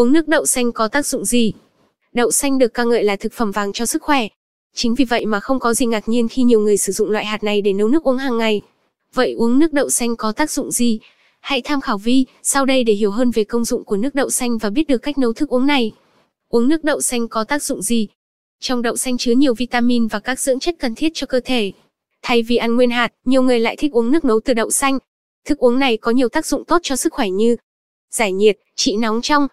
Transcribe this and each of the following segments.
Uống nước đậu xanh có tác dụng gì? Đậu xanh được ca ngợi là thực phẩm vàng cho sức khỏe. Chính vì vậy mà không có gì ngạc nhiên khi nhiều người sử dụng loại hạt này để nấu nước uống hàng ngày. Vậy uống nước đậu xanh có tác dụng gì? Hãy tham khảo vi sau đây để hiểu hơn về công dụng của nước đậu xanh và biết được cách nấu thức uống này. Uống nước đậu xanh có tác dụng gì? Trong đậu xanh chứa nhiều vitamin và các dưỡng chất cần thiết cho cơ thể. Thay vì ăn nguyên hạt, nhiều người lại thích uống nước nấu từ đậu xanh. Thức uống này có nhiều tác dụng tốt cho sức khỏe như giải nhiệt, trị nóng trong,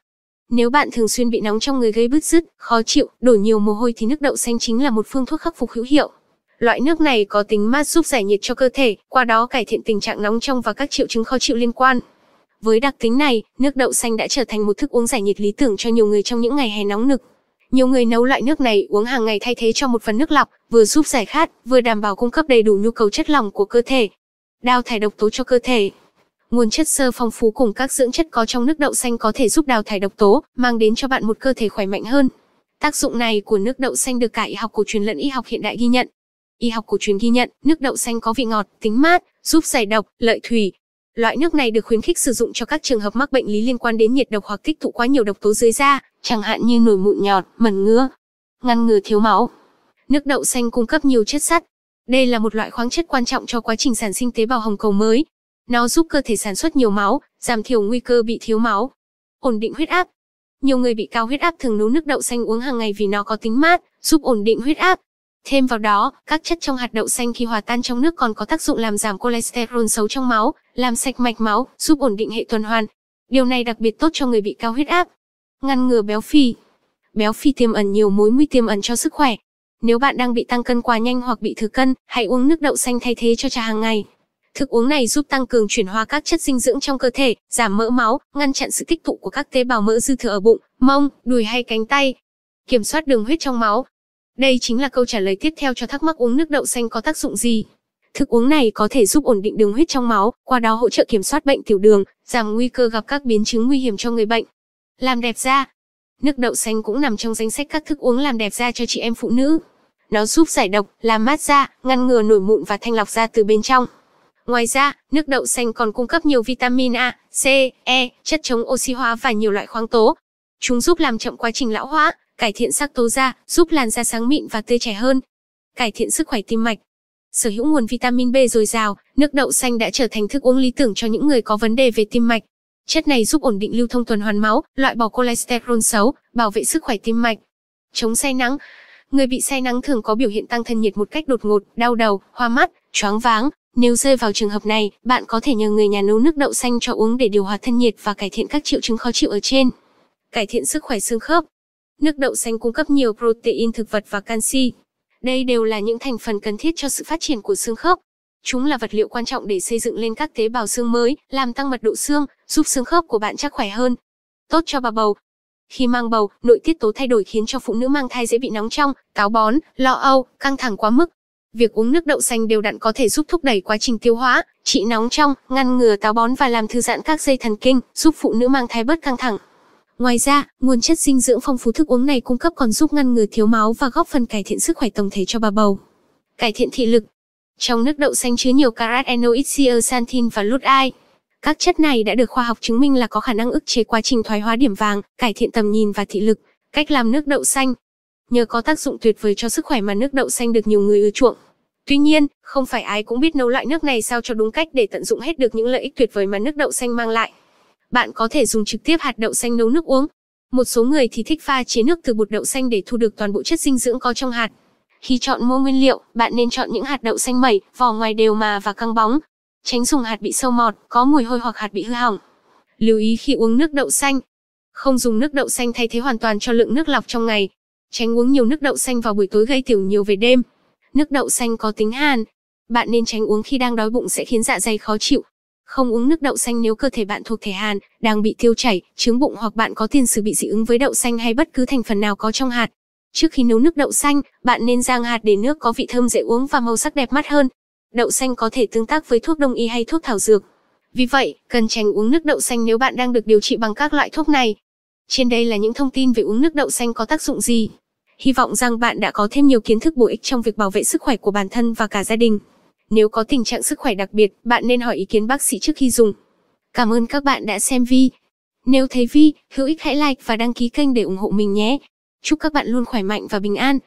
nếu bạn thường xuyên bị nóng trong người gây bứt rứt, khó chịu, đổ nhiều mồ hôi thì nước đậu xanh chính là một phương thuốc khắc phục hữu hiệu. Loại nước này có tính mát giúp giải nhiệt cho cơ thể, qua đó cải thiện tình trạng nóng trong và các triệu chứng khó chịu liên quan. Với đặc tính này, nước đậu xanh đã trở thành một thức uống giải nhiệt lý tưởng cho nhiều người trong những ngày hè nóng nực. Nhiều người nấu loại nước này uống hàng ngày thay thế cho một phần nước lọc, vừa giúp giải khát, vừa đảm bảo cung cấp đầy đủ nhu cầu chất lỏng của cơ thể. Đào thải độc tố cho cơ thể nguồn chất xơ phong phú cùng các dưỡng chất có trong nước đậu xanh có thể giúp đào thải độc tố, mang đến cho bạn một cơ thể khỏe mạnh hơn. Tác dụng này của nước đậu xanh được cả y học cổ truyền lẫn y học hiện đại ghi nhận. Y học cổ truyền ghi nhận, nước đậu xanh có vị ngọt, tính mát, giúp giải độc, lợi thủy. Loại nước này được khuyến khích sử dụng cho các trường hợp mắc bệnh lý liên quan đến nhiệt độc hoặc tích tụ quá nhiều độc tố dưới da, chẳng hạn như nổi mụn nhọt, mẩn ngứa, ngăn ngừa thiếu máu. Nước đậu xanh cung cấp nhiều chất sắt. Đây là một loại khoáng chất quan trọng cho quá trình sản sinh tế bào hồng cầu mới, nó giúp cơ thể sản xuất nhiều máu, giảm thiểu nguy cơ bị thiếu máu, ổn định huyết áp. Nhiều người bị cao huyết áp thường nấu nước đậu xanh uống hàng ngày vì nó có tính mát, giúp ổn định huyết áp. Thêm vào đó, các chất trong hạt đậu xanh khi hòa tan trong nước còn có tác dụng làm giảm cholesterol xấu trong máu, làm sạch mạch máu, giúp ổn định hệ tuần hoàn. Điều này đặc biệt tốt cho người bị cao huyết áp. Ngăn ngừa béo phì. Béo phì tiềm ẩn nhiều mối nguy tiềm ẩn cho sức khỏe. Nếu bạn đang bị tăng cân quá nhanh hoặc bị thừa cân, hãy uống nước đậu xanh thay thế cho trà hàng ngày. Thức uống này giúp tăng cường chuyển hóa các chất dinh dưỡng trong cơ thể, giảm mỡ máu, ngăn chặn sự tích tụ của các tế bào mỡ dư thừa ở bụng, mông, đùi hay cánh tay, kiểm soát đường huyết trong máu. Đây chính là câu trả lời tiếp theo cho thắc mắc uống nước đậu xanh có tác dụng gì. Thức uống này có thể giúp ổn định đường huyết trong máu, qua đó hỗ trợ kiểm soát bệnh tiểu đường, giảm nguy cơ gặp các biến chứng nguy hiểm cho người bệnh. Làm đẹp da. Nước đậu xanh cũng nằm trong danh sách các thức uống làm đẹp da cho chị em phụ nữ. Nó giúp giải độc, làm mát da, ngăn ngừa nổi mụn và thanh lọc da từ bên trong. Ngoài ra, nước đậu xanh còn cung cấp nhiều vitamin A, C, E, chất chống oxy hóa và nhiều loại khoáng tố. Chúng giúp làm chậm quá trình lão hóa, cải thiện sắc tố da, giúp làn da sáng mịn và tươi trẻ hơn, cải thiện sức khỏe tim mạch. Sở hữu nguồn vitamin B dồi dào, nước đậu xanh đã trở thành thức uống lý tưởng cho những người có vấn đề về tim mạch. Chất này giúp ổn định lưu thông tuần hoàn máu, loại bỏ cholesterol xấu, bảo vệ sức khỏe tim mạch. Chống say nắng Người bị say nắng thường có biểu hiện tăng thân nhiệt một cách đột ngột, đau đầu, hoa mắt, choáng váng, nếu rơi vào trường hợp này, bạn có thể nhờ người nhà nấu nước đậu xanh cho uống để điều hòa thân nhiệt và cải thiện các triệu chứng khó chịu ở trên. Cải thiện sức khỏe xương khớp. Nước đậu xanh cung cấp nhiều protein thực vật và canxi. Đây đều là những thành phần cần thiết cho sự phát triển của xương khớp. Chúng là vật liệu quan trọng để xây dựng lên các tế bào xương mới, làm tăng mật độ xương, giúp xương khớp của bạn chắc khỏe hơn. Tốt cho bà bầu. Khi mang bầu, nội tiết tố thay đổi khiến cho phụ nữ mang thai dễ bị nóng trong, táo bón, lo âu, căng thẳng quá mức, Việc uống nước đậu xanh đều đặn có thể giúp thúc đẩy quá trình tiêu hóa, trị nóng trong, ngăn ngừa táo bón và làm thư giãn các dây thần kinh, giúp phụ nữ mang thai bớt căng thẳng. Ngoài ra, nguồn chất dinh dưỡng phong phú thức uống này cung cấp còn giúp ngăn ngừa thiếu máu và góp phần cải thiện sức khỏe tổng thể cho bà bầu. Cải thiện thị lực. Trong nước đậu xanh chứa nhiều carotenoid, zeaxanthin và lutein. Các chất này đã được khoa học chứng minh là có khả năng ức chế quá trình thoái hóa điểm vàng, cải thiện tầm nhìn và thị lực. Cách làm nước đậu xanh nhờ có tác dụng tuyệt vời cho sức khỏe mà nước đậu xanh được nhiều người ưa chuộng. Tuy nhiên, không phải ai cũng biết nấu loại nước này sao cho đúng cách để tận dụng hết được những lợi ích tuyệt vời mà nước đậu xanh mang lại. Bạn có thể dùng trực tiếp hạt đậu xanh nấu nước uống. Một số người thì thích pha chế nước từ bột đậu xanh để thu được toàn bộ chất dinh dưỡng có trong hạt. Khi chọn mua nguyên liệu, bạn nên chọn những hạt đậu xanh mẩy, vỏ ngoài đều mà và căng bóng. Tránh dùng hạt bị sâu mọt, có mùi hôi hoặc hạt bị hư hỏng. Lưu ý khi uống nước đậu xanh. Không dùng nước đậu xanh thay thế hoàn toàn cho lượng nước lọc trong ngày. Tránh uống nhiều nước đậu xanh vào buổi tối gây tiểu nhiều về đêm. Nước đậu xanh có tính hàn, bạn nên tránh uống khi đang đói bụng sẽ khiến dạ dày khó chịu. Không uống nước đậu xanh nếu cơ thể bạn thuộc thể hàn, đang bị tiêu chảy, chứng bụng hoặc bạn có tiền sử bị dị ứng với đậu xanh hay bất cứ thành phần nào có trong hạt. Trước khi nấu nước đậu xanh, bạn nên rang hạt để nước có vị thơm dễ uống và màu sắc đẹp mắt hơn. Đậu xanh có thể tương tác với thuốc đông y hay thuốc thảo dược. Vì vậy, cần tránh uống nước đậu xanh nếu bạn đang được điều trị bằng các loại thuốc này. Trên đây là những thông tin về uống nước đậu xanh có tác dụng gì. Hy vọng rằng bạn đã có thêm nhiều kiến thức bổ ích trong việc bảo vệ sức khỏe của bản thân và cả gia đình. Nếu có tình trạng sức khỏe đặc biệt, bạn nên hỏi ý kiến bác sĩ trước khi dùng. Cảm ơn các bạn đã xem vi. Nếu thấy vi hữu ích hãy like và đăng ký kênh để ủng hộ mình nhé. Chúc các bạn luôn khỏe mạnh và bình an.